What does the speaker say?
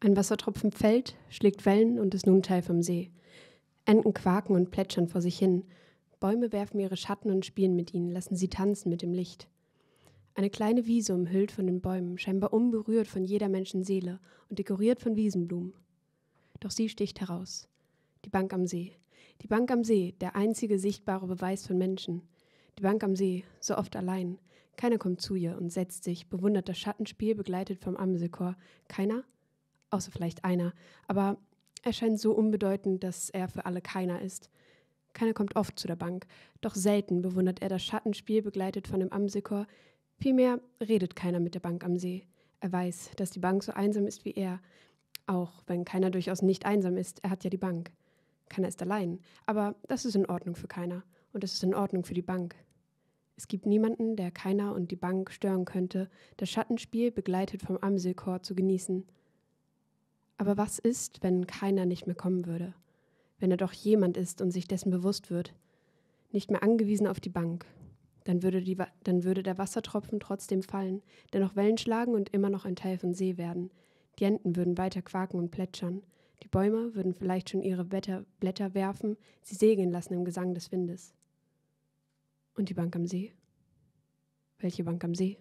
Ein Wassertropfen fällt, schlägt Wellen und ist nun Teil vom See. Enten quaken und plätschern vor sich hin. Bäume werfen ihre Schatten und spielen mit ihnen, lassen sie tanzen mit dem Licht. Eine kleine Wiese umhüllt von den Bäumen, scheinbar unberührt von jeder Menschen Seele und dekoriert von Wiesenblumen. Doch sie sticht heraus. Die Bank am See. Die Bank am See, der einzige sichtbare Beweis von Menschen. Die Bank am See, so oft allein. Keiner kommt zu ihr und setzt sich, bewundert das Schattenspiel, begleitet vom Amselchor. Keiner außer vielleicht einer, aber er scheint so unbedeutend, dass er für alle keiner ist. Keiner kommt oft zu der Bank, doch selten bewundert er das Schattenspiel begleitet von dem Amsekor. Vielmehr redet keiner mit der Bank am See. Er weiß, dass die Bank so einsam ist wie er, auch wenn keiner durchaus nicht einsam ist, er hat ja die Bank. Keiner ist allein, aber das ist in Ordnung für keiner und es ist in Ordnung für die Bank. Es gibt niemanden, der keiner und die Bank stören könnte, das Schattenspiel begleitet vom Amselchor zu genießen. Aber was ist, wenn keiner nicht mehr kommen würde? Wenn er doch jemand ist und sich dessen bewusst wird? Nicht mehr angewiesen auf die Bank. Dann würde, die, dann würde der Wassertropfen trotzdem fallen, dennoch Wellen schlagen und immer noch ein Teil von See werden. Die Enten würden weiter quaken und plätschern. Die Bäume würden vielleicht schon ihre Blätter, Blätter werfen, sie segeln lassen im Gesang des Windes. Und die Bank am See? Welche Bank am See?